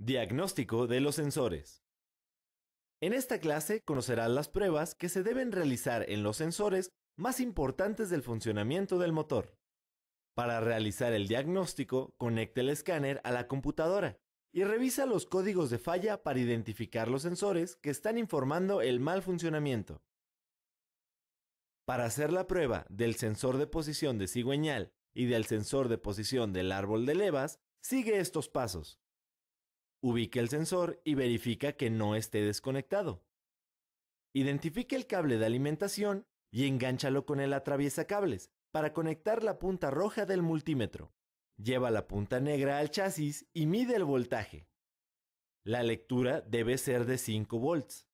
Diagnóstico de los sensores. En esta clase conocerás las pruebas que se deben realizar en los sensores más importantes del funcionamiento del motor. Para realizar el diagnóstico, conecte el escáner a la computadora y revisa los códigos de falla para identificar los sensores que están informando el mal funcionamiento. Para hacer la prueba del sensor de posición de cigüeñal y del sensor de posición del árbol de levas, sigue estos pasos. Ubique el sensor y verifica que no esté desconectado. Identifique el cable de alimentación y engánchalo con el atraviesacables para conectar la punta roja del multímetro. Lleva la punta negra al chasis y mide el voltaje. La lectura debe ser de 5 volts.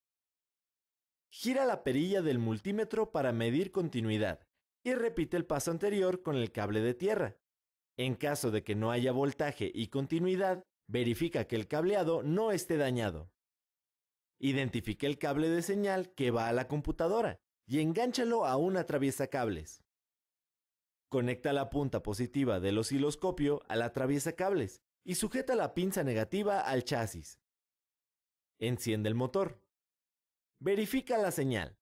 Gira la perilla del multímetro para medir continuidad y repite el paso anterior con el cable de tierra. En caso de que no haya voltaje y continuidad, Verifica que el cableado no esté dañado. Identifique el cable de señal que va a la computadora y engánchalo a una traviesa cables. Conecta la punta positiva del osciloscopio a la traviesa cables y sujeta la pinza negativa al chasis. Enciende el motor. Verifica la señal.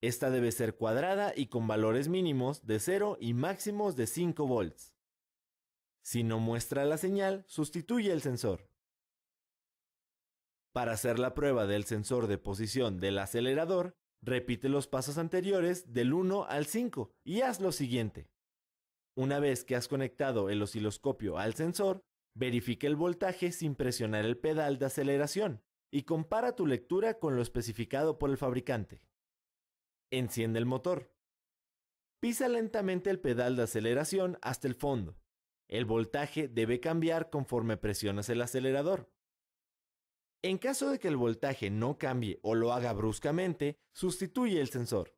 Esta debe ser cuadrada y con valores mínimos de 0 y máximos de 5 volts. Si no muestra la señal, sustituye el sensor. Para hacer la prueba del sensor de posición del acelerador, repite los pasos anteriores del 1 al 5 y haz lo siguiente. Una vez que has conectado el osciloscopio al sensor, verifica el voltaje sin presionar el pedal de aceleración y compara tu lectura con lo especificado por el fabricante. Enciende el motor. Pisa lentamente el pedal de aceleración hasta el fondo el voltaje debe cambiar conforme presionas el acelerador. En caso de que el voltaje no cambie o lo haga bruscamente, sustituye el sensor.